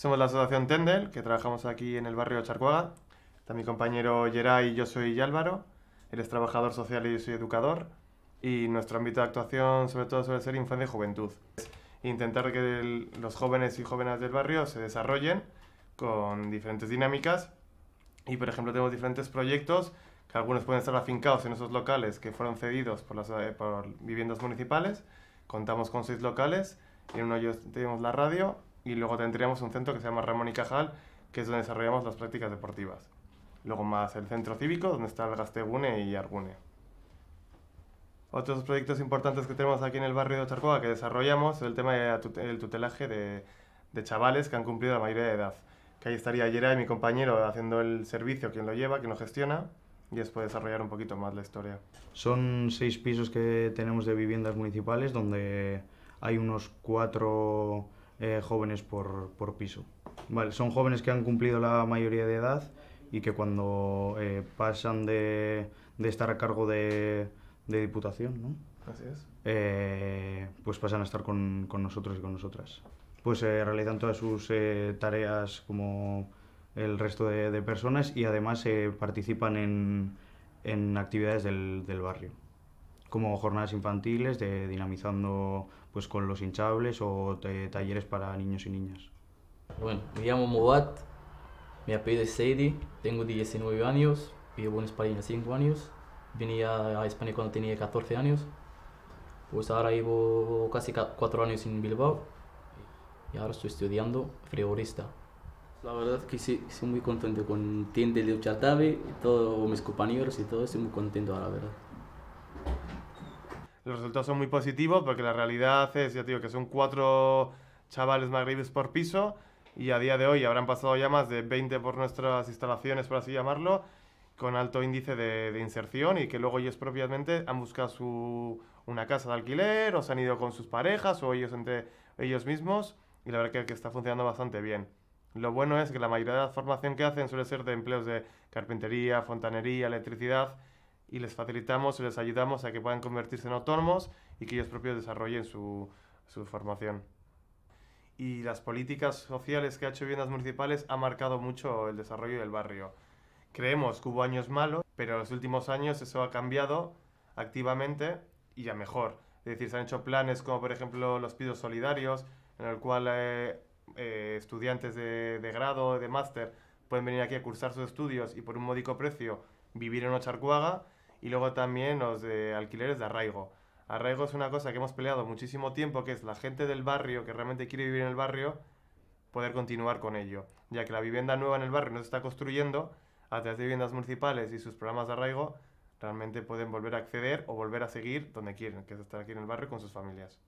Somos la asociación Tendel, que trabajamos aquí en el barrio Charcuaga. Está mi compañero Geray y yo soy Álvaro. Él es trabajador social y yo soy educador. Y nuestro ámbito de actuación sobre todo suele ser infancia y juventud. Intentar que los jóvenes y jóvenes del barrio se desarrollen con diferentes dinámicas. Y por ejemplo tenemos diferentes proyectos que algunos pueden estar afincados en esos locales que fueron cedidos por, eh, por viviendas municipales. Contamos con seis locales y en uno de ellos tenemos la radio y luego tendríamos un centro que se llama Ramón y Cajal, que es donde desarrollamos las prácticas deportivas. Luego más el centro cívico, donde está el Gastegune y Argune. Otros proyectos importantes que tenemos aquí en el barrio de Charcoa que desarrollamos es el tema del tutelaje de, chavales que han cumplido la mayoría de edad. Que ahí estaría y mi compañero, haciendo el servicio, quien lo lleva, quien lo gestiona, y después desarrollar un poquito más la historia. Son seis pisos que tenemos de viviendas municipales, donde hay unos cuatro eh, jóvenes por, piso. son jóvenes que han cumplido la mayoría de edad y que cuando eh, pasan de, estar a cargo de, diputación, ¿no? Eh, pues pasan a estar con, nosotros y con nosotras. Pues realizan todas sus tareas como el resto de, personas y además participan en, actividades del barrio como jornadas infantiles, de, dinamizando pues con los hinchables o talleres para niños y niñas. Bueno, me llamo Mobat, mi apellido es Seidi, tengo 19 años, vivo en España 5 años, venía a, España cuando tenía 14 años, pues ahora llevo casi 4 años en Bilbao y ahora estoy estudiando frigorista La verdad que sí, estoy muy contento con Tiende de Uchatabe y todos mis compañeros y todo, estoy muy contento ahora, la verdad los resultados son muy positivos porque la realidad es, ya digo, que son cuatro chavales magribes por piso y a día de hoy habrán pasado ya más de 20 por nuestras instalaciones, por así llamarlo, con alto índice de, inserción y que luego ellos propiamente han buscado su, una casa de alquiler o se han ido con sus parejas o ellos entre ellos mismos y la verdad que, que está funcionando bastante bien. Lo bueno es que la mayoría de la formación que hacen suele ser de empleos de carpintería, fontanería, electricidad y les facilitamos y les ayudamos a que puedan convertirse en autónomos y que ellos propios desarrollen su, su formación. Y las políticas sociales que ha hecho viviendas municipales ha marcado mucho el desarrollo del barrio. Creemos que hubo años malos, pero en los últimos años eso ha cambiado activamente y ya mejor. Es decir, se han hecho planes como por ejemplo los pidos solidarios, en el cual eh, eh, estudiantes de, de grado, de máster, pueden venir aquí a cursar sus estudios y por un módico precio vivir en Ocharcuaga y luego también los de alquileres de arraigo. Arraigo es una cosa que hemos peleado muchísimo tiempo, que es la gente del barrio que realmente quiere vivir en el barrio, poder continuar con ello. Ya que la vivienda nueva en el barrio no se está construyendo, a través de viviendas municipales y sus programas de arraigo, realmente pueden volver a acceder o volver a seguir donde quieren, que es estar aquí en el barrio con sus familias.